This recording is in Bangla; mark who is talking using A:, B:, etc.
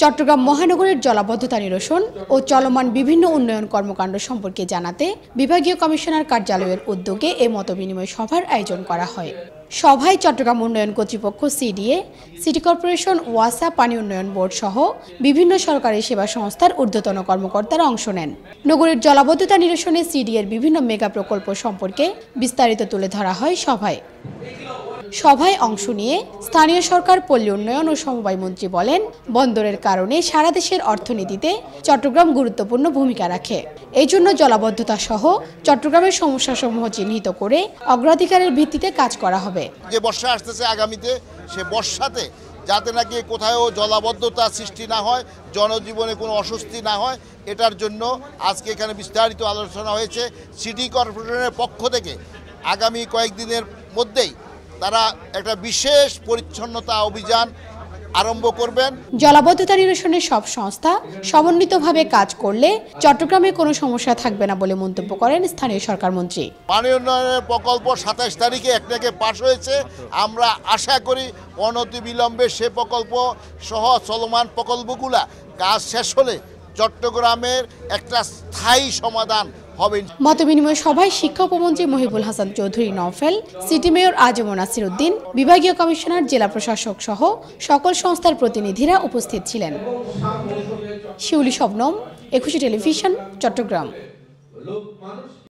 A: চট্টগ্রাম মহানগরের জলাবদ্ধতা নিরসন ও চলমান বিভিন্ন উন্নয়ন কর্মকাণ্ড সম্পর্কে জানাতে বিভাগীয় কমিশনার কার্যালয়ের উদ্যোগে এ মতবিনিময় সভার আয়োজন করা হয় সভায় চট্টগ্রাম উন্নয়ন কর্তৃপক্ষ সিডিএ সিটি কর্পোরেশন ওয়াসা পানি উন্নয়ন বোর্ড সহ বিভিন্ন সরকারি সেবা সংস্থার ঊর্ধ্বতন কর্মকর্তারা অংশ নেন নগরের জলাবদ্ধতা নিরসনে সিডিএর বিভিন্ন মেগা প্রকল্প সম্পর্কে বিস্তারিত তুলে ধরা হয় সভায় সভায় অংশ নিয়ে স্থানীয় সরকার পল্লী উন্নয়ন ও সমবায় মন্ত্রী বলেন বন্দরের কারণে সারা দেশের অর্থনীতিতে চট্টগ্রাম গুরুত্বপূর্ণ ভূমিকা রাখে এই জন্য জলাবদ্ধতা সহ চট্টগ্রামের সমস্যাসমূহ চিহ্নিত করে অগ্রাধিকারের ভিত্তিতে কাজ করা হবে
B: যে বর্ষা আসতেছে আগামীতে সে বর্ষাতে যাতে নাকি কোথাও জলাবদ্ধতা সৃষ্টি না হয় জনজীবনে কোনো অস্বস্তি না হয় এটার জন্য আজকে এখানে বিস্তারিত আলোচনা হয়েছে সিটি কর্পোরেশনের পক্ষ থেকে আগামী কয়েকদিনের মধ্যেই তারা একটা বিশেষ পরিচ্ছন্নতা অভিযান
A: আরম্ভ করবেন জলাবদ্ধতা নিরসনের সব সংস্থা সমন্বিতভাবে কাজ করলে চট্টগ্রামে কোনো সমস্যা থাকবে না বলে মন্তব্য করেন স্থানীয় সরকার মন্ত্রী
B: পানি উন্নয়নের প্রকল্প সাতাশ তারিখে একটাকে পাশ হয়েছে আমরা আশা করি অনতি বিলম্বে সে প্রকল্প সহ চলমান প্রকল্পগুলা কাজ শেষ হলে চট্টগ্রামের
A: একটা স্থায়ী
B: সমাধান হবে
A: মত বিনিময় সভায় শিক্ষা উপমন্ত্রী মহিবুল হাসান চৌধুরী নফেল সিটি মেয়র আজম নাসির উদ্দিন বিভাগীয় কমিশনার জেলা প্রশাসক সহ সকল সংস্থার প্রতিনিধিরা উপস্থিত ছিলেন শিউলি শবনম একুশে টেলিভিশন চট্টগ্রাম